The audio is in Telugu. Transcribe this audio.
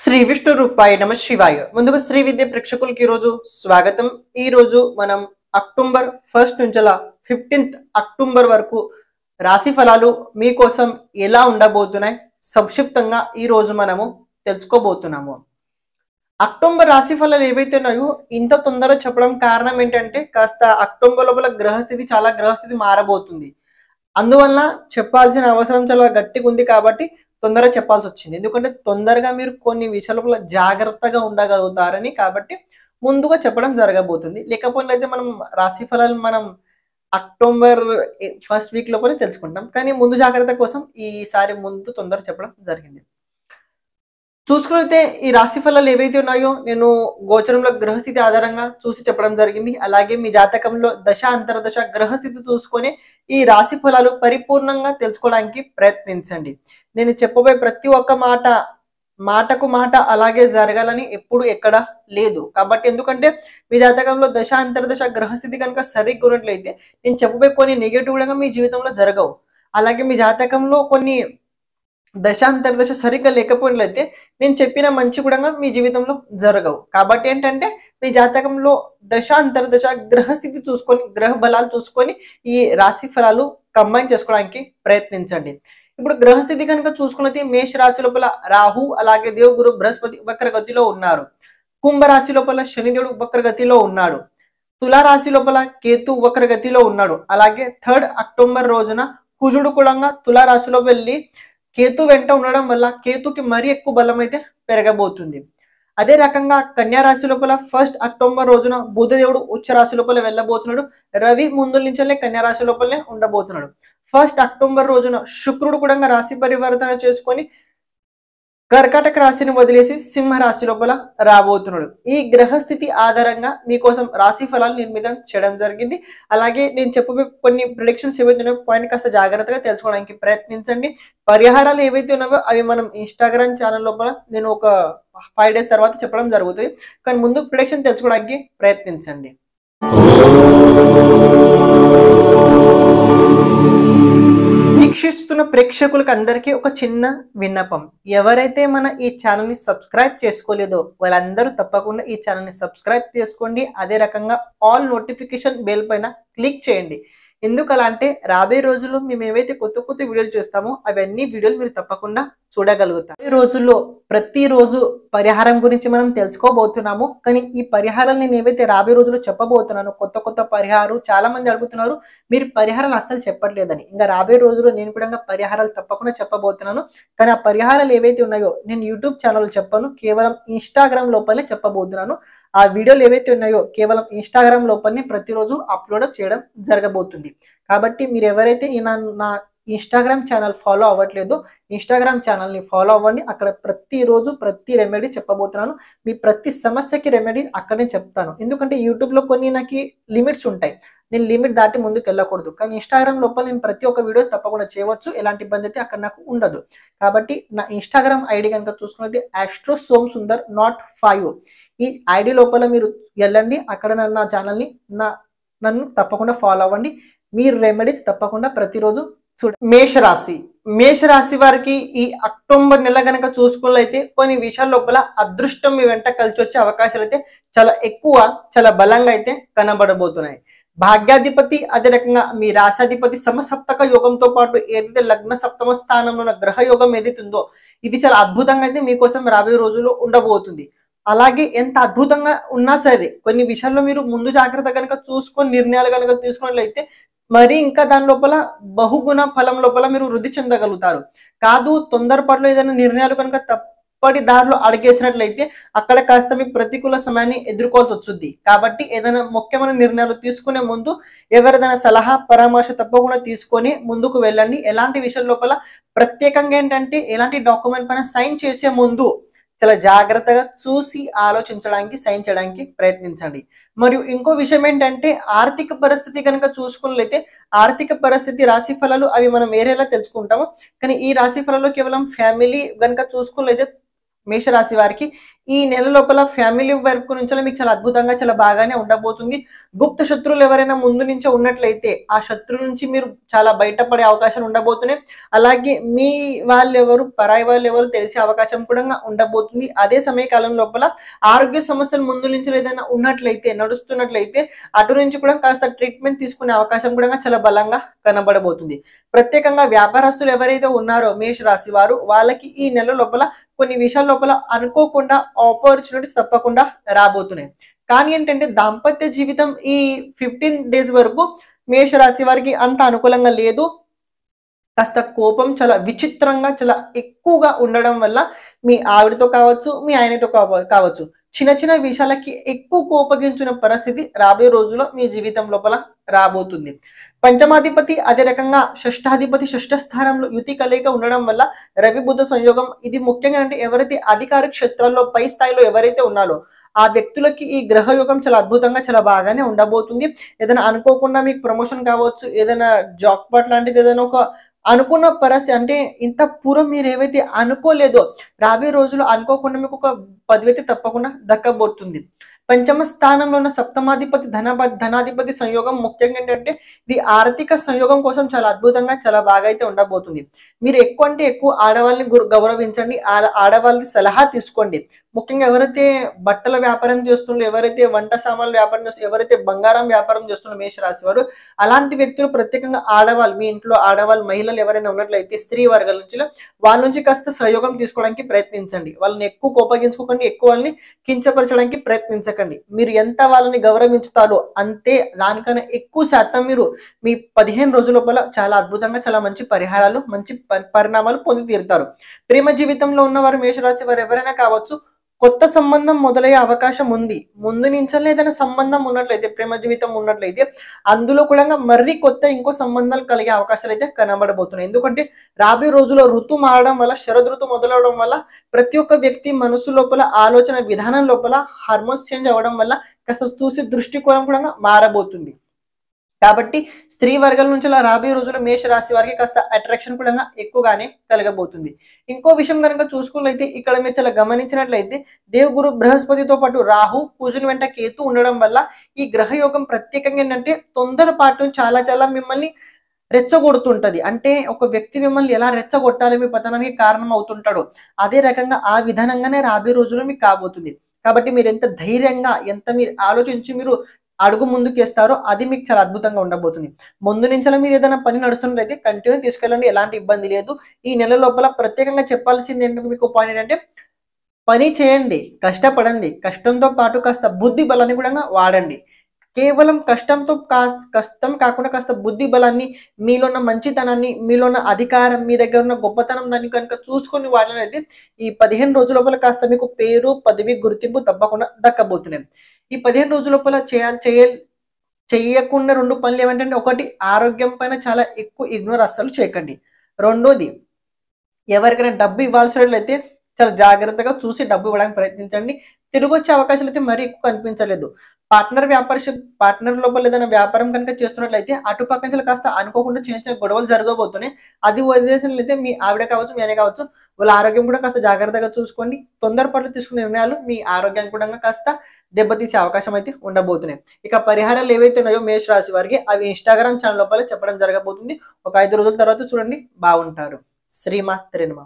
శ్రీ విష్ణు రూపాయ నమ శివాయ ముందుగా శ్రీ విద్య ప్రేక్షకులకి ఈరోజు స్వాగతం ఈ రోజు మనం అక్టోబర్ ఫస్ట్ నుంచి అలా ఫిఫ్టీన్త్ అక్టోబర్ వరకు రాశి ఫలాలు మీకోసం ఎలా ఉండబోతున్నాయి సంక్షిప్తంగా ఈ రోజు మనము తెలుసుకోబోతున్నాము అక్టోబర్ రాశి ఫలాలు ఏవైతే ఉన్నాయో ఇంత తొందరగా చెప్పడం కారణం ఏంటంటే కాస్త అక్టోబర్ లోపల గ్రహస్థితి చాలా గ్రహస్థితి మారబోతుంది అందువల్ల చెప్పాల్సిన అవసరం చాలా గట్టిగా ఉంది కాబట్టి తొందరగా చెప్పాల్సి వచ్చింది ఎందుకంటే తొందరగా మీరు కొన్ని విషయాల జాగ్రత్తగా ఉండగలుగుతారని కాబట్టి ముందుగా చెప్పడం జరగబోతుంది లేకపోతే అయితే మనం రాశి ఫలాలు మనం అక్టోబర్ ఫస్ట్ వీక్ లోపలే తెలుసుకుంటాం కానీ ముందు జాగ్రత్త కోసం ఈసారి ముందు తొందర చెప్పడం జరిగింది చూసుకున్నైతే ఈ రాశి ఫలాలు ఏవైతే ఉన్నాయో నేను గోచరంలో గ్రహస్థితి ఆధారంగా చూసి చెప్పడం జరిగింది అలాగే మీ జాతకంలో దశ అంతర్దశ గ్రహస్థితి చూసుకొని ఈ రాశి ఫలాలు పరిపూర్ణంగా తెలుసుకోవడానికి ప్రయత్నించండి నేను చెప్పబోయే ప్రతి ఒక్క మాట మాటకు మాట అలాగే జరగాలని ఎప్పుడు ఎక్కడ లేదు కాబట్టి ఎందుకంటే మీ జాతకంలో దశ అంతర్దశ గ్రహస్థితి కనుక సరిగ్గా ఉన్నట్లయితే నేను చెప్పబోయే కొన్ని నెగిటివ్ కూడా మీ జీవితంలో జరగవు అలాగే మీ జాతకంలో కొన్ని దశ అంతర్దశ సరిగ్గా లేకపోయినట్లయితే నేను చెప్పిన మంచి కూడా మీ జీవితంలో జరగవు కాబట్టి ఏంటంటే మీ జాతకంలో దశ అంతర్దశ గ్రహస్థితి చూసుకొని గ్రహ బలాలు చూసుకొని ఈ రాశి ఫలాలు కంబైన్ చేసుకోవడానికి ప్రయత్నించండి ఇప్పుడు గ్రహస్థితి కనుక చూసుకున్నది మేష రాశి లోపల రాహు అలాగే దేవగురు బృహస్పతి వక్రగతిలో ఉన్నారు కుంభరాశి లోపల శనిదేవుడు వక్రగతిలో ఉన్నాడు తులారాశి లోపల కేతు వక్రగతిలో ఉన్నాడు అలాగే థర్డ్ అక్టోబర్ రోజున కుజుడు కూడా తులారాశిలో వెళ్ళి కేతు వెంట ఉండడం వల్ల కేతుకి మరీ ఎక్కువ బలం అయితే పెరగబోతుంది అదే రకంగా కన్యా రాశి లోపల ఫస్ట్ అక్టోబర్ రోజున బుధదేవుడు ఉచ్చరాశి లోపల వెళ్ళబోతున్నాడు రవి ముందు నుంచే కన్యా రాశి లోపలనే ఉండబోతున్నాడు ఫస్ట్ అక్టోబర్ రోజున శుక్రుడు కూడా రాశి పరివర్తన చేసుకొని కర్కాటక రాశిని వదిలేసి సింహరాశి లోపల రాబోతున్నాడు ఈ గ్రహస్థితి ఆధారంగా మీకోసం రాశి ఫలాలు నిర్మితం చేయడం జరిగింది అలాగే నేను చెప్పబోయే కొన్ని ప్రొడిక్షన్స్ ఏవైతే పాయింట్ కాస్త జాగ్రత్తగా తెలుసుకోవడానికి ప్రయత్నించండి పరిహారాలు ఏవైతే ఉన్నాయో అవి మనం ఇన్స్టాగ్రామ్ ఛానల్ లోపల నేను ఒక ఫైవ్ డేస్ తర్వాత చెప్పడం జరుగుతుంది కానీ ముందు ప్రొడిక్షన్ తెలుసుకోవడానికి ప్రయత్నించండి వీక్షిస్తున్న ప్రేక్షకులకు అందరికీ ఒక చిన్న విన్నపం ఎవరైతే మన ఈ ఛానల్ని సబ్స్క్రైబ్ చేసుకోలేదో వాళ్ళందరూ తప్పకుండా ఈ ఛానల్ని సబ్స్క్రైబ్ చేసుకోండి అదే రకంగా ఆల్ నోటిఫికేషన్ బెల్ పైన క్లిక్ చేయండి ఎందుకలా అంటే రాబోయే రోజుల్లో మేము ఏవైతే కొత్త కొత్త వీడియోలు చేస్తామో అవన్నీ వీడియోలు మీరు తప్పకుండా చూడగలుగుతాం ఈ రోజుల్లో ప్రతిరోజు పరిహారం గురించి మనం తెలుసుకోబోతున్నాము కానీ ఈ పరిహారాలు నేను ఏవైతే రాబోయే రోజుల్లో చెప్పబోతున్నాను కొత్త కొత్త పరిహారం చాలా మంది అడుగుతున్నారు మీరు పరిహారాలు అస్సలు చెప్పట్లేదని ఇంకా రాబోయే రోజుల్లో నేను కూడా పరిహారాలు తప్పకుండా చెప్పబోతున్నాను కానీ ఆ పరిహారాలు ఏవైతే ఉన్నాయో నేను యూట్యూబ్ ఛానల్ చెప్పను కేవలం ఇన్స్టాగ్రామ్ లోపలే చెప్పబోతున్నాను ఆ వీడియోలు ఏవైతే ఉన్నాయో కేవలం ఇన్స్టాగ్రామ్ లోపలనే ప్రతిరోజు అప్లోడ్ చేయడం జరగబోతుంది కాబట్టి మీరు ఎవరైతే నా ఇన్స్టాగ్రామ్ ఛానల్ ఫాలో అవ్వట్లేదు ఇన్స్టాగ్రామ్ ఛానల్ని ఫాలో అవ్వండి అక్కడ ప్రతిరోజు ప్రతి రెమెడీ చెప్పబోతున్నాను మీ ప్రతి సమస్యకి రెమెడీ అక్కడనే చెప్తాను ఎందుకంటే యూట్యూబ్లో కొన్ని నాకు లిమిట్స్ ఉంటాయి నేను లిమిట్ దాటి ముందుకు వెళ్ళకూడదు కానీ ఇన్స్టాగ్రామ్ లోపల నేను ప్రతి ఒక్క వీడియో తప్పకుండా చేయవచ్చు ఎలాంటి ఇబ్బంది అయితే అక్కడ నాకు ఉండదు కాబట్టి నా ఇన్స్టాగ్రామ్ ఐడి కనుక చూసుకున్నది astro Som Sundar nought five ఈ ఐడి లోపల మీరు వెళ్ళండి అక్కడ నన్ను నా ఛానల్ని నా నన్ను తప్పకుండా ఫాలో అవ్వండి మీ రెమెడీస్ తప్పకుండా ప్రతిరోజు చూడ మేషరాశి మేషరాశి వారికి ఈ అక్టోబర్ నెల కనుక చూసుకున్నైతే కొన్ని విషయాల లోపల అదృష్టం మీ వెంట కలిసి వచ్చే అవకాశాలు అయితే చాలా ఎక్కువ చాలా బలంగా అయితే కనబడబోతున్నాయి భాగ్యాధిపతి అదే రకంగా మీ రాశాధిపతి సమసప్తక యోగంతో పాటు ఏదైతే లగ్న సప్తమ స్థానంలో ఉన్న గ్రహ యోగం ఏదైతే ఉందో ఇది చాలా అద్భుతంగా అయితే మీకోసం రాబోయే రోజుల్లో ఉండబోతుంది అలాగే ఎంత అద్భుతంగా ఉన్నా సరే కొన్ని విషయాల్లో మీరు ముందు జాగ్రత్త కనుక చూసుకొని నిర్ణయాలు కనుక తీసుకున్నట్లయితే మరి ఇంకా దాని లోపల బహుగుణ ఫలం లోపల మీరు వృద్ధి చెందగలుగుతారు కాదు తొందరపాటులో ఏదైనా నిర్ణయాలు కనుక తప్పటి దారిలో అడిగేసినట్లయితే అక్కడ కాస్త మీకు ప్రతికూల సమయాన్ని ఎదుర్కోవాల్సి వచ్చుద్ది కాబట్టి ఏదైనా ముఖ్యమైన నిర్ణయాలు తీసుకునే ముందు ఎవరిదైనా సలహా పరామర్శ తప్పకుండా తీసుకొని ముందుకు వెళ్ళండి ఎలాంటి విషయం లోపల ప్రత్యేకంగా ఏంటంటే ఎలాంటి డాక్యుమెంట్ పైన సైన్ చేసే ముందు చాలా జాగ్రత్తగా చూసి ఆలోచించడానికి సైన్ చేయడానికి ప్రయత్నించండి మరియు ఇంకో విషయం ఏంటంటే ఆర్థిక పరిస్థితి కనుక చూసుకున్నట్లయితే ఆర్థిక పరిస్థితి రాశి ఫలాలు అవి మనం వేరేలా తెలుసుకుంటాము కానీ ఈ రాశి ఫలాలు కేవలం ఫ్యామిలీ కనుక చూసుకున్నట్లయితే మేషరాశి వారికి ఈ నెల లోపల ఫ్యామిలీ వర్క్ నుంచి మీకు చాలా అద్భుతంగా చాలా బాగానే ఉండబోతుంది గుప్త శత్రువులు ఎవరైనా ముందు నుంచే ఉన్నట్లయితే ఆ శత్రువు నుంచి మీరు చాలా బయటపడే అవకాశాలు ఉండబోతున్నాయి అలాగే మీ వాళ్ళు ఎవరు పరాయి వాళ్ళు ఎవరు తెలిసే అవకాశం కూడా ఉండబోతుంది అదే సమయ కాలం లోపల ఆరోగ్య సమస్యలు ముందు నుంచి ఏదైనా ఉన్నట్లయితే నడుస్తున్నట్లయితే అటు నుంచి కూడా కాస్త ట్రీట్మెంట్ తీసుకునే అవకాశం కూడా చాలా బలంగా కనబడబోతుంది ప్రత్యేకంగా వ్యాపారస్తులు ఎవరైతే ఉన్నారో మేష రాశి వారు వాళ్ళకి ఈ నెల లోపల కొన్ని విషయాల లోపల అనుకోకుండా ఆపర్చునిటీస్ తప్పకుండా రాబోతున్నాయి కానీ ఏంటంటే దాంపత్య జీవితం ఈ ఫిఫ్టీన్ డేస్ వరకు మేషరాశి వారికి అంత అనుకూలంగా లేదు కాస్త కోపం చాలా విచిత్రంగా చాలా ఎక్కువగా ఉండడం వల్ల మీ ఆవిడతో కావచ్చు మీ ఆయనతో కావచ్చు చిన్న చిన్న విషయాలకి ఎక్కువ కోపగించిన పరిస్థితి రాబోయే రోజుల్లో మీ జీవితం లోపల రాబోతుంది పంచమాధిపతి అదే రకంగా షష్టాధిపతి షష్ఠ స్థానంలో యుతి కలయిక ఉండడం వల్ల రవి బుద్ధ సంయోగం ఇది ముఖ్యంగా అంటే ఎవరైతే అధికార క్షేత్రాల్లో పై స్థాయిలో ఎవరైతే ఉన్నారో ఆ వ్యక్తులకి ఈ గ్రహ యోగం చాలా అద్భుతంగా చాలా బాగానే ఉండబోతుంది ఏదైనా అనుకోకుండా మీకు ప్రమోషన్ కావచ్చు ఏదైనా జాక్ పాట్ లాంటిది ఏదైనా ఒక అనుకున్న పరిస్థితి అంటే ఇంత పూర్వం మీరు ఏవైతే అనుకోలేదో రాబోయే రోజులు అనుకోకుండా మీకు ఒక పదవి అయితే తప్పకుండా దక్కబోతుంది పంచమ స్థానంలో ఉన్న సప్తమాధిపతి ధన ధనాధిపతి సంయోగం ముఖ్యంగా ఏంటంటే ఇది ఆర్థిక సంయోగం కోసం చాలా అద్భుతంగా చాలా బాగా అయితే ఉండబోతుంది మీరు ఎక్కువ అంటే ఎక్కువ ఆడవాళ్ళని గౌరవించండి ఆడవాళ్ళని సలహా తీసుకోండి ముఖ్యంగా ఎవరైతే బట్టల వ్యాపారం చేస్తుండో ఎవరైతే వంట సామాన్లు వ్యాపారం చేస్తు ఎవరైతే బంగారం వ్యాపారం చేస్తున్న మేషరాశి వారు అలాంటి వ్యక్తులు ప్రత్యేకంగా ఆడవాళ్ళు మీ ఇంట్లో ఆడవాళ్ళు మహిళలు ఎవరైనా ఉన్నట్లయితే స్త్రీ వర్గాల నుంచి వాళ్ళ నుంచి కాస్త సహయోగం తీసుకోవడానికి ప్రయత్నించండి వాళ్ళని ఎక్కువ కోపగించుకోకండి ఎక్కువ వాళ్ళని కించపరచడానికి ప్రయత్నించకండి మీరు ఎంత వాళ్ళని గౌరవించుతారో అంతే దానికన్నా ఎక్కువ శాతం మీరు మీ పదిహేను రోజుల లోపల చాలా అద్భుతంగా చాలా మంచి పరిహారాలు మంచి పరిణామాలు పొంది తీరుతారు ప్రేమ జీవితంలో ఉన్నవారు మేషరాశి వారు ఎవరైనా కావచ్చు కొత్త సంబంధం మొదలయ్యే అవకాశం ఉంది ముందు నుంచే ఏదైనా సంబంధం ఉన్నట్లయితే ప్రేమ జీవితం ఉన్నట్లయితే అందులో కూడా మరీ కొత్త ఇంకో సంబంధాలు కలిగే అవకాశాలు అయితే కనబడబోతున్నాయి ఎందుకంటే రాబే రోజులో ఋతు మారడం వల్ల శరద్ ఋతు మొదలవడం వల్ల ప్రతి ఒక్క వ్యక్తి మనసు లోపల ఆలోచన విధానం లోపల హార్మోన్స్ చేంజ్ అవ్వడం వల్ల కాస్త చూసి దృష్టికోణం కూడా మారబోతుంది కాబట్టి స్త్రీ వర్గాల నుంచి అలా రాబోయే రోజుల్లో మేష రాశి వారికి కాస్త అట్రాక్షన్ కూడా ఎక్కువగానే కలగబోతుంది ఇంకో విషయం కనుక చూసుకున్నట్లయితే ఇక్కడ మీరు చాలా గమనించినట్లయితే దేవగురు బృహస్పతితో పాటు రాహు పూజని వెంట కేతు ఉండడం వల్ల ఈ గ్రహ యోగం ప్రత్యేకంగా ఏంటంటే తొందరపాటు చాలా చాలా మిమ్మల్ని రెచ్చగొడుతుంటది అంటే ఒక వ్యక్తి మిమ్మల్ని ఎలా రెచ్చగొట్టాలి మీ పతనానికి కారణం అవుతుంటాడో అదే రకంగా ఆ విధానంగానే రాబోయే రోజులు మీకు కాబోతుంది కాబట్టి మీరు ఎంత ధైర్యంగా ఎంత మీరు ఆలోచించి మీరు అడుగు ముందుకేస్తారో అది మీకు చాలా అద్భుతంగా ఉండబోతుంది ముందు నుంచి మీరు ఏదైనా పని నడుస్తున్నట్లయితే కంటిన్యూ తీసుకెళ్ళండి ఎలాంటి ఇబ్బంది లేదు ఈ నెల లోపల ప్రత్యేకంగా చెప్పాల్సింది ఏంటంటే మీకు పాయింట్ ఏంటంటే పని చేయండి కష్టపడండి కష్టంతో పాటు కాస్త బుద్ధి బలాన్ని కూడా వాడండి కేవలం కష్టంతో కష్టం కాకుండా కాస్త బుద్ధి బలాన్ని మీలో ఉన్న మంచితనాన్ని మీలో ఉన్న అధికారం మీ దగ్గర ఉన్న గొప్పతనం దాన్ని కనుక చూసుకొని వాడినైతే ఈ పదిహేను రోజుల లోపల కాస్త మీకు పేరు పదవి గుర్తింపు తప్పకుండా దక్కబోతున్నాయి ఈ పదిహేను రోజుల లోపల చేయాలి చేయ చేయకుండా రెండు పనులు ఏమంటే ఒకటి ఆరోగ్యం పైన చాలా ఎక్కువ ఇగ్నోర్ అస్సలు చేయకండి రెండోది ఎవరికైనా డబ్బు ఇవ్వాల్సినట్లయితే చాలా జాగ్రత్తగా చూసి డబ్బు ఇవ్వడానికి ప్రయత్నించండి తిరిగి వచ్చే అవకాశాలు అయితే మరీ ఎక్కువ కనిపించలేదు పార్ట్నర్ వ్యాపార పార్ట్నర్ లోపల ఏదైనా వ్యాపారం కనుక చేస్తున్నట్లయితే అటు పక్క నుంచి కాస్త అనుకోకుండా చిన్న చిన్న గొడవలు జరగబోతున్నాయి అది వదిలేసినట్లయితే మీ ఆవిడ కావచ్చు మీనే కావచ్చు వాళ్ళ ఆరోగ్యం కూడా కాస్త జాగ్రత్తగా చూసుకోండి తొందరపాటు తీసుకునే నిర్ణయాలు మీ ఆరోగ్యానికి కూడా కాస్త దెబ్బతీసే అవకాశం అయితే ఉండబోతున్నాయి ఇక పరిహారాలు ఏవైతే ఉన్నాయో మేష రాశి వారికి అవి ఇన్స్టాగ్రామ్ ఛానల్ లోపల చెప్పడం జరగబోతుంది ఒక ఐదు రోజుల తర్వాత చూడండి బాగుంటారు శ్రీమా త్రినిమ